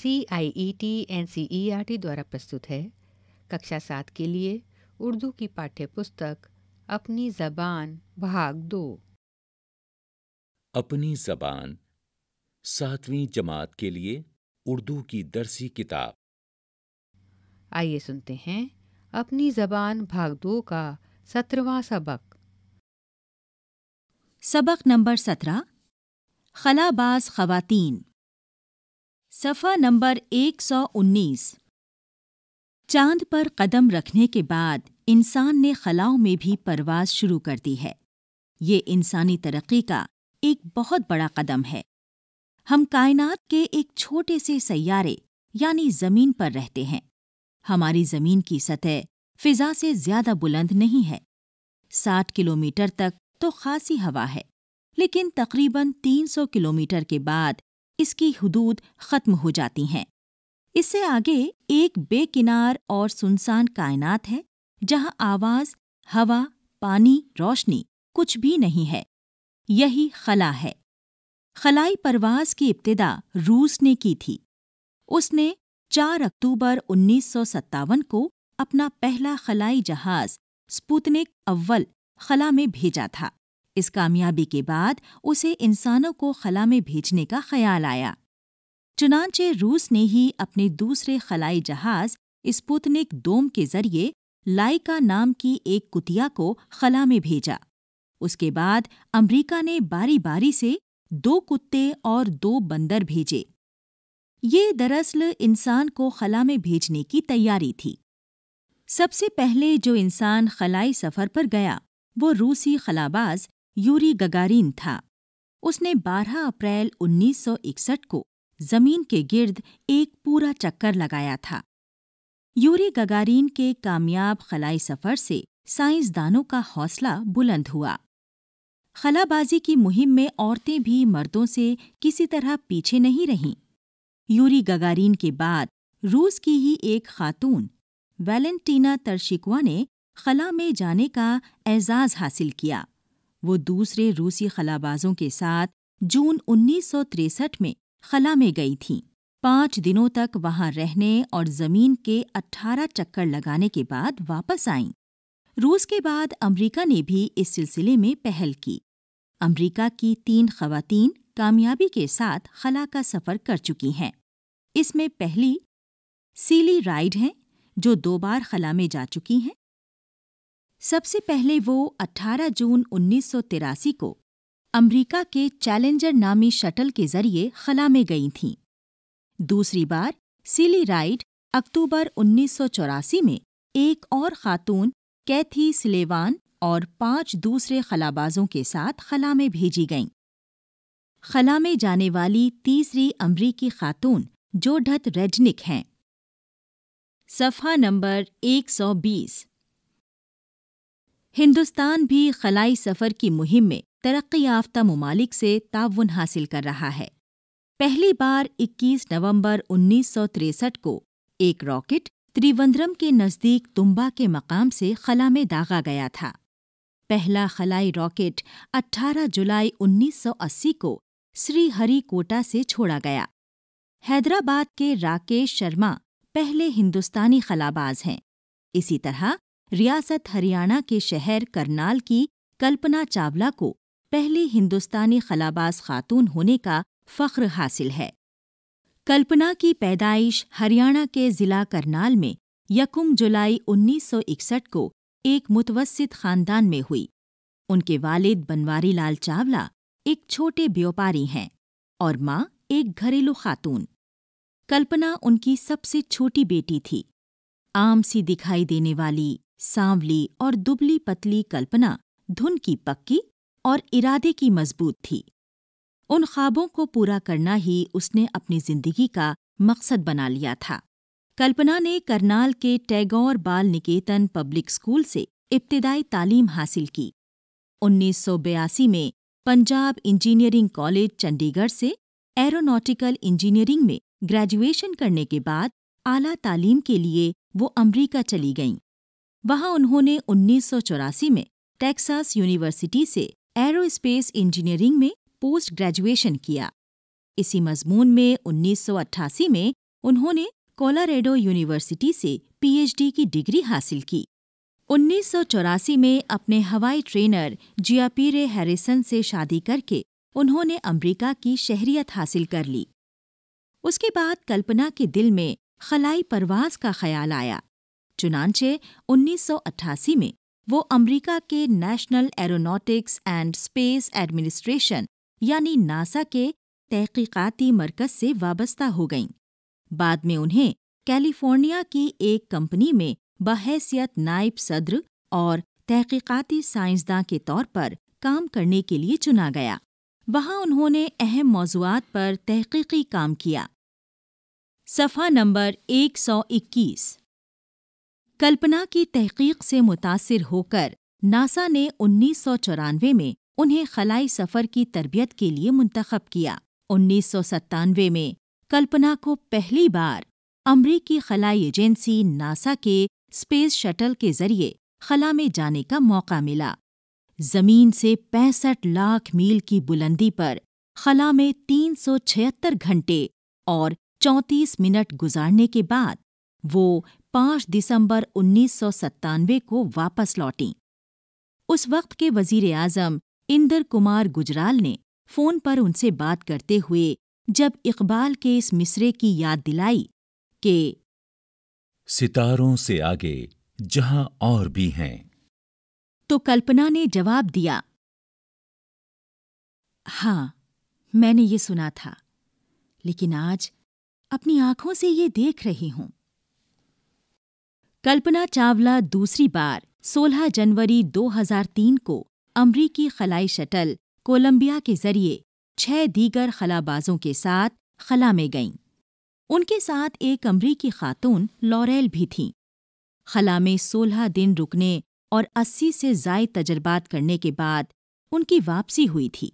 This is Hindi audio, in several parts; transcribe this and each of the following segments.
C I E T N C E R T द्वारा प्रस्तुत है कक्षा सात के लिए उर्दू की पाठ्य पुस्तक अपनी जबान भाग दो अपनी जबान सातवीं जमात के लिए उर्दू की दरसी किताब आइए सुनते हैं अपनी जबान भाग दो का सत्रवा सबक सबक नंबर सत्रह खलाबाज खवातीन सफ़ा नंबर 119 चांद पर कदम रखने के बाद इंसान ने खलाओं में भी परवाज शुरू कर दी है ये इंसानी तरक्की का एक बहुत बड़ा कदम है हम कायनात के एक छोटे से सैारे यानी ज़मीन पर रहते हैं हमारी ज़मीन की सतह फिज़ा से ज़्यादा बुलंद नहीं है साठ किलोमीटर तक तो खासी हवा है लेकिन तकरीबन 300 किलोमीटर के बाद इसकी हदूद खत्म हो जाती हैं इससे आगे एक बेकिनार और सुनसान कायनात है जहां आवाज हवा पानी रोशनी कुछ भी नहीं है यही खला है खलाई परवाज की इब्तदा रूस ने की थी उसने 4 अक्टूबर उन्नीस को अपना पहला खलाई जहाज स्पुतनिक अव्वल खला में भेजा था इस कामयाबी के बाद उसे इंसानों को खला में भेजने का ख्याल आया चुनाचे रूस ने ही अपने दूसरे खलाई जहाज स्पुतनिक दोम के जरिए लाइका नाम की एक कुतिया को खला में भेजा उसके बाद अमेरिका ने बारी बारी से दो कुत्ते और दो बंदर भेजे ये दरअसल इंसान को खला में भेजने की तैयारी थी सबसे पहले जो इंसान खलाई सफर पर गया वो रूसी खलाबाज यूरी गगारीन था उसने 12 अप्रैल 1961 को जमीन के गिर्द एक पूरा चक्कर लगाया था यूरी गगारीन के कामयाब खलाई सफर से साइंसदानों का हौसला बुलंद हुआ खलाबाजी की मुहिम में औरतें भी मर्दों से किसी तरह पीछे नहीं रहीं यूरी गगारीन के बाद रूस की ही एक खातून वैलेंटीना तरशिकवा ने खला में जाने का एजाज हासिल किया वो दूसरे रूसी खलाबाजों के साथ जून 1963 में खला में गई थीं। पांच दिनों तक वहां रहने और जमीन के 18 चक्कर लगाने के बाद वापस आईं। रूस के बाद अमेरिका ने भी इस सिलसिले में पहल की अमेरिका की तीन खवातीन कामयाबी के साथ खला का सफर कर चुकी हैं इसमें पहली सीली राइड हैं जो दो बार खला में जा चुकी हैं सबसे पहले वो 18 जून उन्नीस को अमेरिका के चैलेंजर नामी शटल के जरिए खला में गई थीं दूसरी बार सिली राइड अक्टूबर उन्नीस में एक और खातून कैथी सिलेवान और पांच दूसरे खलाबाजों के साथ खला में भेजी गईं खला में जाने वाली तीसरी अमरीकी खातून जोढत रेजनिक हैं सफ़ा नंबर 120 हिंदुस्तान भी खलाई सफ़र की मुहिम में तरक्की याफ्ता ममालिक से ताउन हासिल कर रहा है पहली बार 21 नवंबर 1963 को एक रॉकेट त्रिवंद्रम के नज़दीक तुम्बा के मकाम से खला में दागा गया था पहला खलाई रॉकेट 18 जुलाई 1980 को श्रीहरिकोटा से छोड़ा गया हैदराबाद के राकेश शर्मा पहले हिंदुस्तानी खलाबाज हैं इसी तरह रियासत हरियाणा के शहर करनाल की कल्पना चावला को पहली हिंदुस्तानी खलाबाज खातून होने का फ़ख्र हासिल है कल्पना की पैदाइश हरियाणा के ज़िला करनाल में यकुम जुलाई 1961 को एक मुतवसित ख़ानदान में हुई उनके वालिद बनवारी लाल चावला एक छोटे व्यापारी हैं और माँ एक घरेलू खातून कल्पना उनकी सबसे छोटी बेटी थी आम सी दिखाई देने वाली सांवली और दुबली पतली कल्पना धुन की पक्की और इरादे की मजबूत थी उन ख्वाबों को पूरा करना ही उसने अपनी जिंदगी का मकसद बना लिया था कल्पना ने करनाल के टैगोर बाल निकेतन पब्लिक स्कूल से इब्तदाई तालीम हासिल की उन्नीस में पंजाब इंजीनियरिंग कॉलेज चंडीगढ़ से एरोनॉटिकल इंजीनियरिंग में ग्रेजुएशन करने के बाद आला तालीम के लिए वो अमरीका चली गईं वहां उन्होंने उन्नीस में टेक्सास यूनिवर्सिटी से एरोस्पेस इंजीनियरिंग में पोस्ट ग्रेजुएशन किया इसी मजमून में 1988 में उन्होंने कोलारेडो यूनिवर्सिटी से पीएचडी की डिग्री हासिल की उन्नीस में अपने हवाई ट्रेनर जियापीरे हैरिसन से शादी करके उन्होंने अमेरिका की शहरियत हासिल कर ली उसके बाद कल्पना के दिल में खलाई परवाज का ख्याल आया चुनाचे 1988 में वो अमेरिका के National Aeronautics and Space Administration यानी नासा के तहकीकती मरकज से वाबस्ता हो गईं बाद में उन्हें कैलिफोर्निया की एक कंपनी में बहैसियत नायब सद्र और तहकीकती साइंसदां के तौर पर काम करने के लिए चुना गया वहां उन्होंने अहम मौजूद पर तहकीकी काम किया सफ़ा नंबर 121 कल्पना की तहकीक से मुतासर होकर नासा ने उन्नीस में उन्हें खलाई सफ़र की तरबियत के लिए मुंतखब किया उन्नीस में कल्पना को पहली बार अमरीकी खलाई एजेंसी नासा के स्पेस शटल के जरिए खला में जाने का मौका मिला जमीन से पैंसठ लाख मील की बुलंदी पर खला में 376 घंटे और 34 मिनट गुजारने के बाद वो पाँच दिसंबर उन्नीस को वापस लौटीं उस वक्त के वजीर आजम इंदर कुमार गुजराल ने फ़ोन पर उनसे बात करते हुए जब इकबाल के इस मिसरे की याद दिलाई कि सितारों से आगे जहां और भी हैं तो कल्पना ने जवाब दिया हाँ मैंने ये सुना था लेकिन आज अपनी आंखों से ये देख रही हूं कल्पना चावला दूसरी बार 16 जनवरी 2003 को अमरीकी खलाई शटल कोलंबिया के जरिए छह दीगर खलाबाजों के साथ खला में गईं उनके साथ एक अमरीकी खातून लॉरेल भी थीं खला में 16 दिन रुकने और 80 से जायद तजर्बात करने के बाद उनकी वापसी हुई थी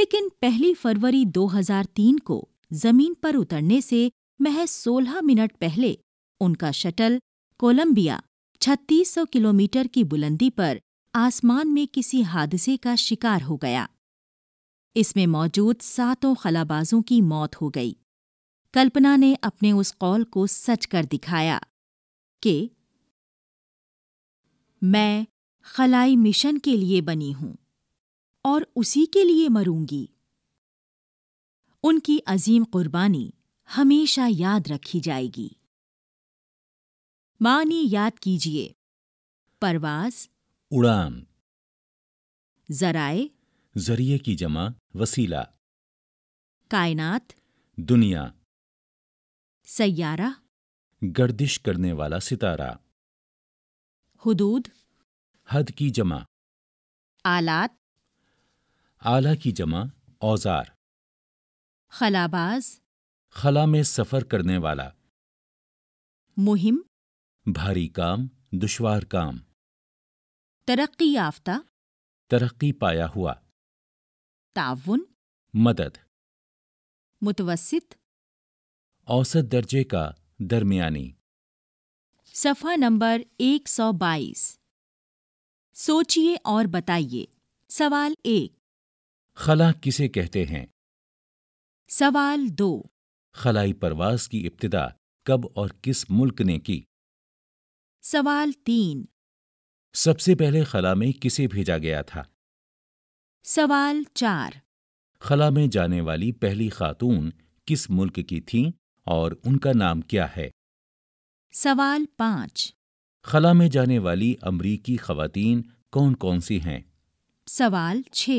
लेकिन पहली फरवरी 2003 को जमीन पर उतरने से महज 16 मिनट पहले उनका शटल कोलंबिया 3600 किलोमीटर की बुलंदी पर आसमान में किसी हादसे का शिकार हो गया इसमें मौजूद सातों खलाबाजों की मौत हो गई कल्पना ने अपने उस कौल को सच कर दिखाया कि मैं खलाई मिशन के लिए बनी हूं और उसी के लिए मरूंगी उनकी अजीम कुर्बानी हमेशा याद रखी जाएगी मानी याद कीजिए परवाज उड़ान जराए जरिए की जमा वसीला कायनात दुनिया सैारा गर्दिश करने वाला सितारा हुदूद हद की जमा आलात आला की जमा औजार खलाबाज खला में सफर करने वाला मुहिम भारी काम दुश्वार काम तरक्की याफ्ता तरक्की पाया हुआ ताउन मदद मुतवसित औसत दर्जे का दरमियानी सफ़ा नंबर 122 सोचिए और बताइए सवाल एक खला किसे कहते हैं सवाल दो खलाई परवास की इब्तदा कब और किस मुल्क ने की सवाल तीन सबसे पहले खला में किसे भेजा गया था सवाल चार खला में जाने वाली पहली खातून किस मुल्क की थी और उनका नाम क्या है सवाल पाँच खला में जाने वाली अमरीकी खवतान कौन कौन सी हैं सवाल छ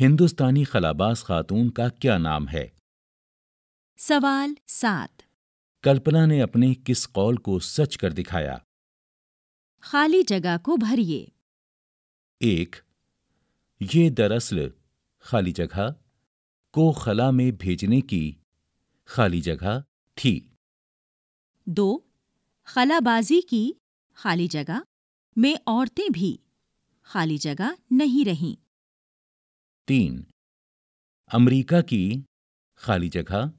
हिंदुस्तानी खलाबाज खातून का क्या नाम है सवाल सात कल्पना ने अपने किस कौल को सच कर दिखाया खाली जगह को भरिए एक ये दरअसल खाली जगह को खला में भेजने की खाली जगह थी दो खलाबाजी की खाली जगह में औरतें भी खाली जगह नहीं रहीं तीन अमेरिका की खाली जगह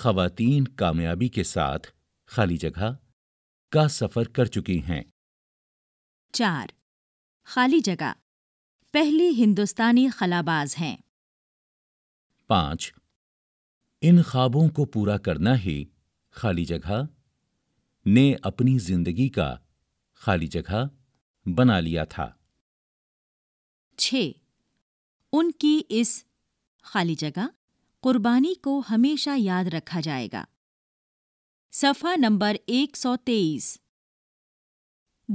खवतिन कामयाबी के साथ खाली जगह का सफर कर चुकी हैं चार खाली जगह पहली हिंदुस्तानी खलाबाज हैं पांच इन ख्वाबों को पूरा करना ही खाली जगह ने अपनी जिंदगी का खाली जगह बना लिया था छ उनकी इस खाली जगह कुर्बानी को हमेशा याद रखा जाएगा सफ़ा नंबर 123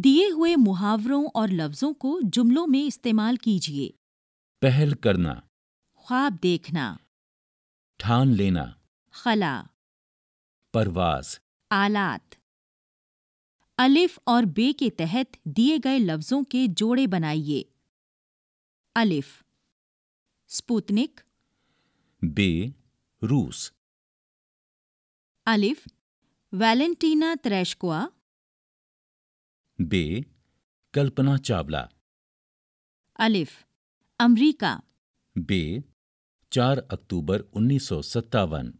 दिए हुए मुहावरों और लफ्ज़ों को जुमलों में इस्तेमाल कीजिए पहल करना ख्वाब देखना ठान लेना खला परवाज आलात अलिफ और बे के तहत दिए गए लफ्ज़ों के जोड़े बनाइए अलिफ स्पुतनिक बे रूस अलिफ वैलेंटीना त्रैशकुआ बे कल्पना चावला अलिफ अमरीका बे चार अक्टूबर उन्नीस सौ सत्तावन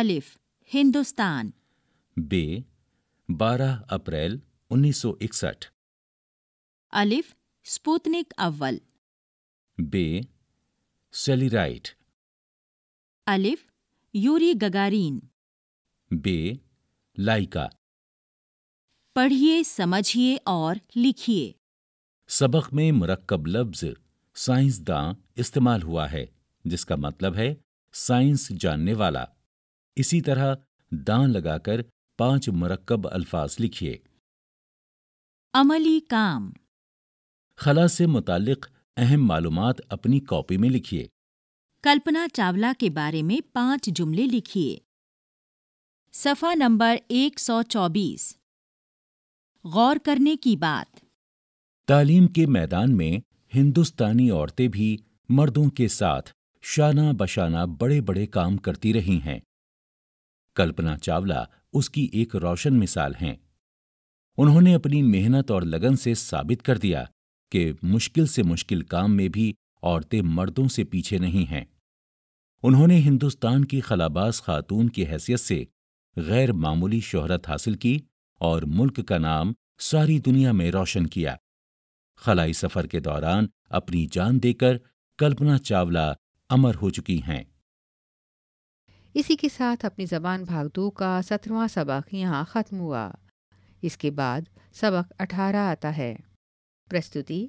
अलिफ हिंदुस्तान बे बारह अप्रैल उन्नीस सौ इकसठ अलिफ स्पुतनिक अव्वल बे सेलिराइट अलिफ यूरी गगारीन बे लाइका पढ़िए समझिए और लिखिए सबक में मुरक्कब लफ्ज साइंसदां इस्तेमाल हुआ है जिसका मतलब है साइंस जानने वाला इसी तरह दां लगाकर पांच मुरक्कब अल्फाज लिखिए अमली काम खला से मुतालिक अहम मालूम अपनी कॉपी में लिखिए कल्पना चावला के बारे में पांच जुमले लिखिए सफा नंबर 124 गौर करने की बात तालीम के मैदान में हिंदुस्तानी औरतें भी मर्दों के साथ शाना बशाना बड़े बड़े काम करती रही हैं कल्पना चावला उसकी एक रोशन मिसाल हैं उन्होंने अपनी मेहनत और लगन से साबित कर दिया कि मुश्किल से मुश्किल काम में भी औरतें मर्दों से पीछे नहीं हैं उन्होंने हिंदुस्तान की खलाबाज खातून की हैसियत से गैर मामूली शोहरत हासिल की और मुल्क का नाम सारी दुनिया में रोशन किया खलाई सफर के दौरान अपनी जान देकर कल्पना चावला अमर हो चुकी हैं इसी के साथ अपनी जबान भागदू का सत्रवा सबक यहाँ ख़त्म हुआ इसके बाद सबक अठारह आता है प्रस्तुति